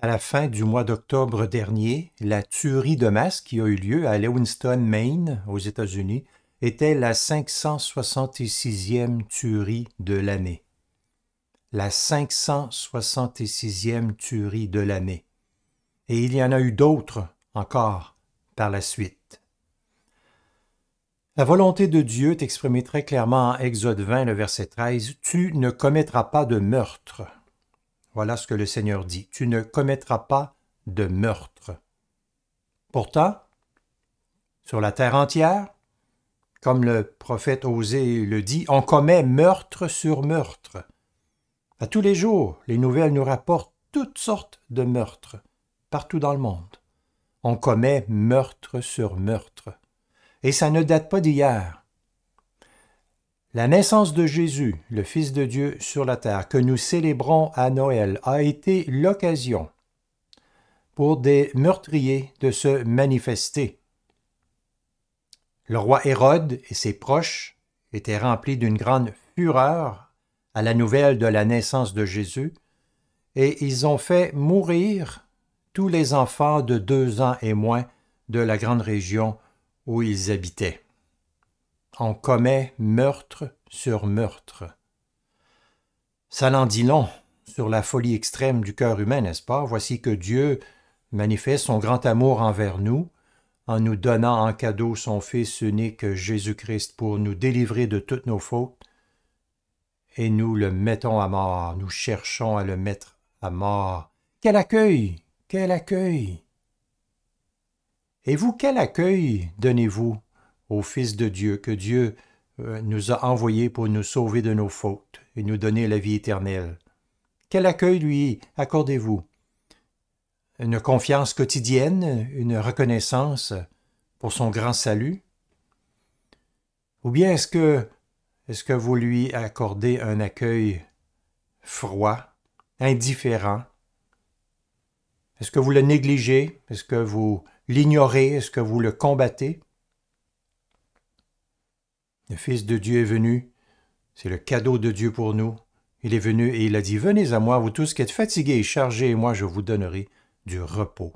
À la fin du mois d'octobre dernier, la tuerie de masse qui a eu lieu à Lewiston, Maine, aux États-Unis, était la 566e tuerie de l'année. La 566e tuerie de l'année. Et il y en a eu d'autres encore par la suite. La volonté de Dieu est exprimée très clairement en Exode 20, le verset 13, Tu ne commettras pas de meurtre. Voilà ce que le Seigneur dit. Tu ne commettras pas de meurtre. Pourtant, sur la terre entière, comme le prophète Osée le dit, on commet meurtre sur meurtre. À tous les jours, les nouvelles nous rapportent toutes sortes de meurtres, partout dans le monde. On commet meurtre sur meurtre. Et ça ne date pas d'hier. La naissance de Jésus, le Fils de Dieu sur la terre, que nous célébrons à Noël, a été l'occasion pour des meurtriers de se manifester. Le roi Hérode et ses proches étaient remplis d'une grande fureur à la nouvelle de la naissance de Jésus, et ils ont fait mourir tous les enfants de deux ans et moins de la grande région où ils habitaient on commet meurtre sur meurtre. Ça n'en dit long sur la folie extrême du cœur humain, n'est-ce pas? Voici que Dieu manifeste son grand amour envers nous en nous donnant en cadeau son Fils unique Jésus-Christ pour nous délivrer de toutes nos fautes, et nous le mettons à mort, nous cherchons à le mettre à mort. Quel accueil! Quel accueil! Et vous, quel accueil donnez-vous au Fils de Dieu que Dieu euh, nous a envoyé pour nous sauver de nos fautes et nous donner la vie éternelle. Quel accueil lui accordez-vous Une confiance quotidienne, une reconnaissance pour son grand salut Ou bien est-ce que, est que vous lui accordez un accueil froid, indifférent Est-ce que vous le négligez Est-ce que vous l'ignorez Est-ce que vous le combattez le Fils de Dieu est venu. C'est le cadeau de Dieu pour nous. Il est venu et il a dit, Venez à moi, vous tous qui êtes fatigués et chargés, et moi je vous donnerai du repos.